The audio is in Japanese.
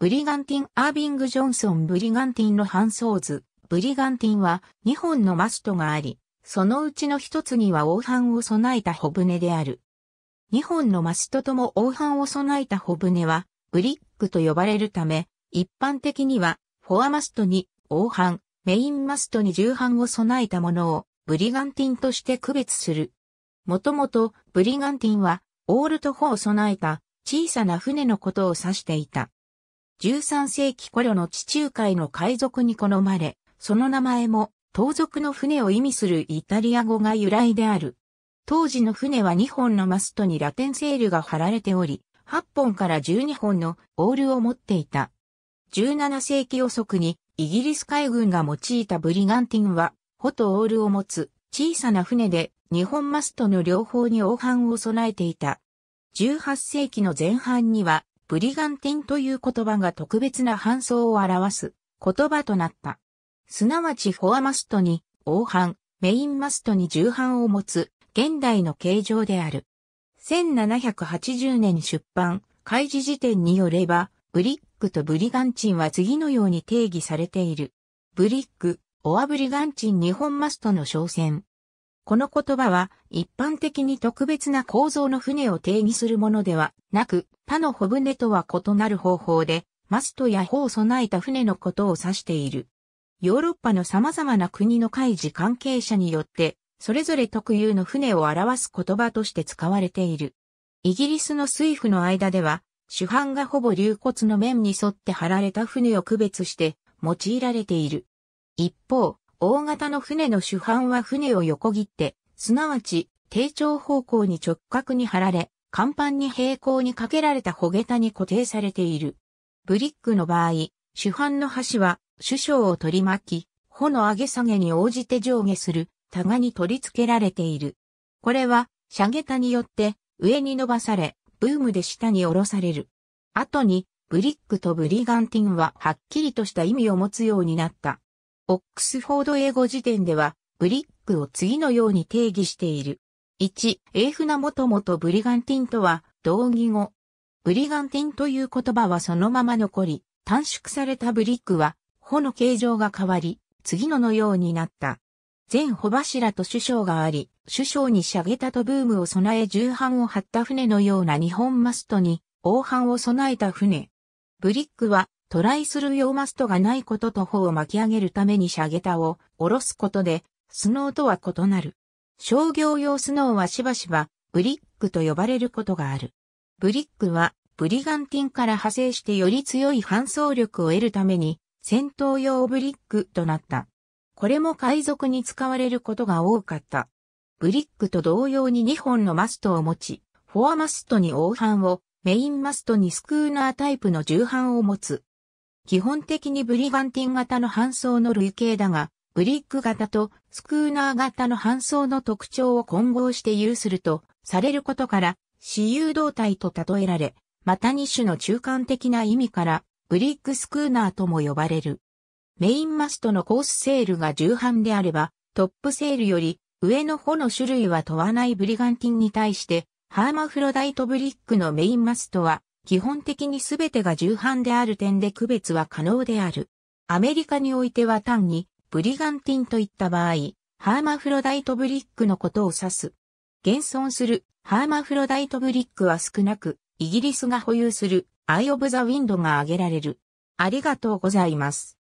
ブリガンティン・アービング・ジョンソン・ブリガンティンの搬送図。ブリガンティンは2本のマストがあり、そのうちの1つには黄帆を備えた小舟である。2本のマストとも黄帆を備えた小舟は、ブリックと呼ばれるため、一般的には、フォアマストに黄帆、メインマストに重帆を備えたものを、ブリガンティンとして区別する。もともと、ブリガンティンは、オールと帆を備えた小さな船のことを指していた。13世紀頃の地中海の海賊に好まれ、その名前も、盗賊の船を意味するイタリア語が由来である。当時の船は2本のマストにラテンセールが貼られており、8本から12本のオールを持っていた。17世紀遅くにイギリス海軍が用いたブリガンティンは、ホとオールを持つ小さな船で日本マストの両方に黄斑を備えていた。18世紀の前半にはブリガンティンという言葉が特別な搬送を表す言葉となった。すなわちフォアマストに、王藩、メインマストに重版を持つ、現代の形状である。1780年出版、開示時点によれば、ブリックとブリガンチンは次のように定義されている。ブリック、オアブリガンチン日本マストの商船、この言葉は一般的に特別な構造の船を定義するものではなく、他の帆船とは異なる方法で、マストや帆を備えた船のことを指している。ヨーロッパの様々な国の海事関係者によって、それぞれ特有の船を表す言葉として使われている。イギリスの水夫の間では、主犯がほぼ流骨の面に沿って張られた船を区別して用いられている。一方、大型の船の主帆は船を横切って、すなわち、低調方向に直角に張られ、甲板に平行にかけられたげ桁に固定されている。ブリックの場合、主帆の橋は、首相を取り巻き、帆の上げ下げに応じて上下する、タガに取り付けられている。これは、ャげたによって、上に伸ばされ、ブームで下に下ろされる。後に、ブリックとブリガンティンははっきりとした意味を持つようになった。オックスフォード英語辞典では、ブリックを次のように定義している。1、英船もともとブリガンティンとは、同義語。ブリガンティンという言葉はそのまま残り、短縮されたブリックは、穂の形状が変わり、次ののようになった。前穂柱と首相があり、首相に下げたとブームを備え重版を張った船のような日本マストに、黄版を備えた船。ブリックはトライする用マストがないことと帆を巻き上げるためにャ下タを下ろすことで、スノーとは異なる。商業用スノーはしばしば、ブリックと呼ばれることがある。ブリックは、ブリガンティンから派生してより強い搬送力を得るために、戦闘用ブリックとなった。これも海賊に使われることが多かった。ブリックと同様に2本のマストを持ち、フォアマストに横板を、メインマストにスクーナータイプの重板を持つ。基本的にブリガンティン型の搬送の類型だが、ブリック型とスクーナー型の搬送の特徴を混合して有するとされることから、私有動態と例えられ、また2種の中間的な意味から、ブリックスクーナーとも呼ばれる。メインマストのコースセールが重版であれば、トップセールより上の穂の種類は問わないブリガンティンに対して、ハーマフロダイトブリックのメインマストは基本的に全てが重版である点で区別は可能である。アメリカにおいては単にブリガンティンといった場合、ハーマフロダイトブリックのことを指す。現存するハーマフロダイトブリックは少なく、イギリスが保有するアイオブザウィンドが挙げられる。ありがとうございます。